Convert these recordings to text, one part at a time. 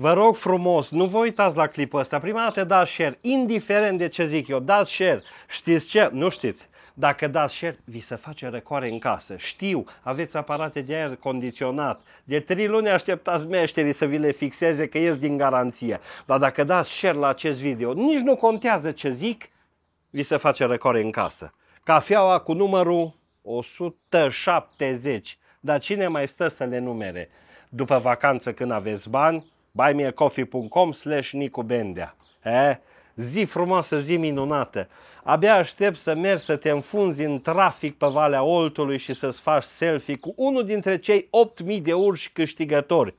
Vă rog frumos, nu vă uitați la clipul ăsta. Prima dată dați share, indiferent de ce zic eu, dați share. Știți ce? Nu știți. Dacă dați share, vi se face răcoare în casă. Știu, aveți aparate de aer condiționat. De 3 luni așteptați meșterii să vi le fixeze că ies din garanție. Dar dacă dați share la acest video, nici nu contează ce zic, vi se face răcoare în casă. Cafeaua cu numărul 170. Dar cine mai stă să le numere? După vacanță când aveți bani, buymeacoffee.com slash Nicu Bendea. Zi frumoasă, zi minunată. Abia aștept să mergi să te înfunzi în trafic pe Valea Oltului și să-ți faci selfie cu unul dintre cei 8.000 de urși câștigători.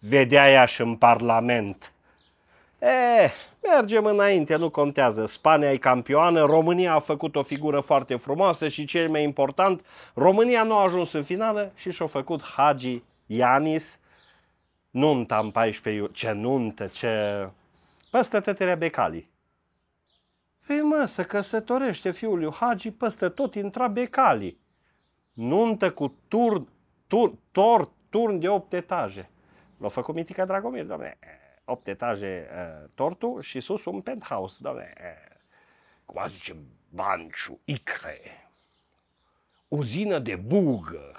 Vedea ea și în Parlament. E, mergem înainte, nu contează. Spania e campioană, România a făcut o figură foarte frumoasă și cel mai important, România nu a ajuns în finală și și-a făcut Hagi Ianis nunta în 14 iulie, ce nuntă, ce... Păstă tăterea Becali. Păi mă, să căsătorește fiul lui Hagi, păstă tot intra Becali. Nuntă cu turn, tur, tor, turn de 8 etaje. L-a făcut Mitica Dragomir, doamne, 8 etaje uh, tortul și sus un penthouse, doamne, cum a zice Banciu, Icre, uzină de bugă,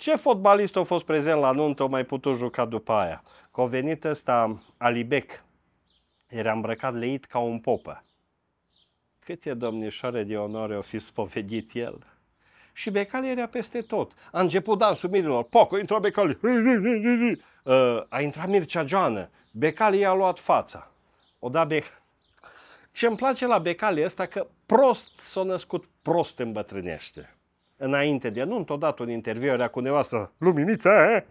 ce fotbalist a fost prezent la nuntă, a mai putut juca după aia? Că a venit ăsta Alibec, era îmbrăcat leit ca un popă. Câte domnișoare de onoare o fi spovedit el? Și Becali era peste tot. A început dansul mirilor. Poc, a intrat Becali. a intrat Mircea Joană. Becali i-a luat fața. O da Bec... Ce mi place la Becali ăsta că prost s-a născut, prost îmbătrânește înainte de anunț, odată în interviu era cu nevastă, Luminița, e?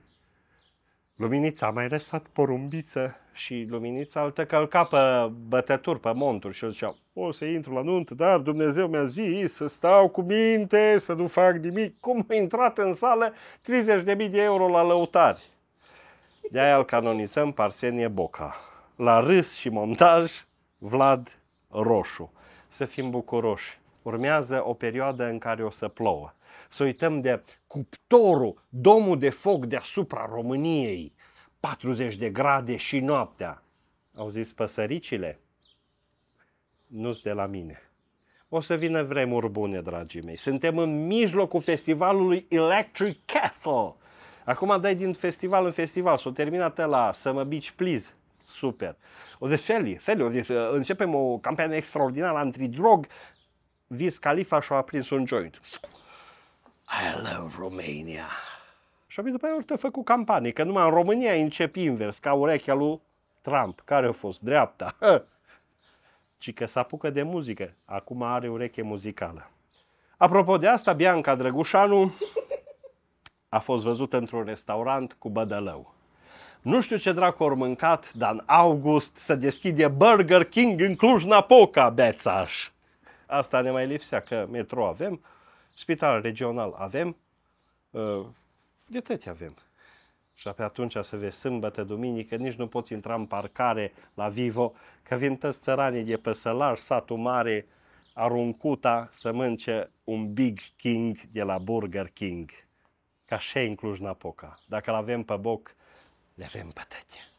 Luminița a mai lăsat porumbiță și Luminița îl tăcălca pe bătături, pe monturi și îl zicea, o să intru la nuntă, dar Dumnezeu mi-a zis să stau cu minte, să nu fac nimic. Cum a intrat în sală 30.000 de euro la lăutari? De-aia îl canonizăm pe Arsenie Boca. La râs și montaj, Vlad Roșu. Să fim bucuroși! urmează o perioadă în care o să plouă. Să uităm de cuptorul, domul de foc deasupra României, 40 de grade și noaptea. Au zis păsăricile, nu de la mine. O să vină vremuri bune, dragii mei. Suntem în mijlocul festivalului Electric Castle. Acum dai din festival în festival. s o terminat la să mă bici, please. Super. O zis Feli, Shelly, o zis, începem o campanie extraordinară antidrog, Viz Califa și-a aprins un joint. I love Romania. Și apoi după aia te făcut campanie, că numai în România începi invers, ca urechea lui Trump, care a fost dreapta. Ci că se apucă de muzică, acum are ureche muzicală. Apropo de asta, Bianca Drăgușanu a fost văzută într-un restaurant cu bădălău. Nu știu ce dracu ori mâncat, dar în august se deschide Burger King în Cluj-Napoca, bețaș. Asta ne mai lipsea, că metro avem, spital regional avem, uh, de tăți avem. Și pe atunci să vezi sâmbătă, duminică, nici nu poți intra în parcare la Vivo, că vin toți țăranii de pe Sălaș, satul mare, aruncuta să mânce un Big King de la Burger King. Ca și în Cluj-Napoca. Dacă l-avem pe boc, le avem pe tăte.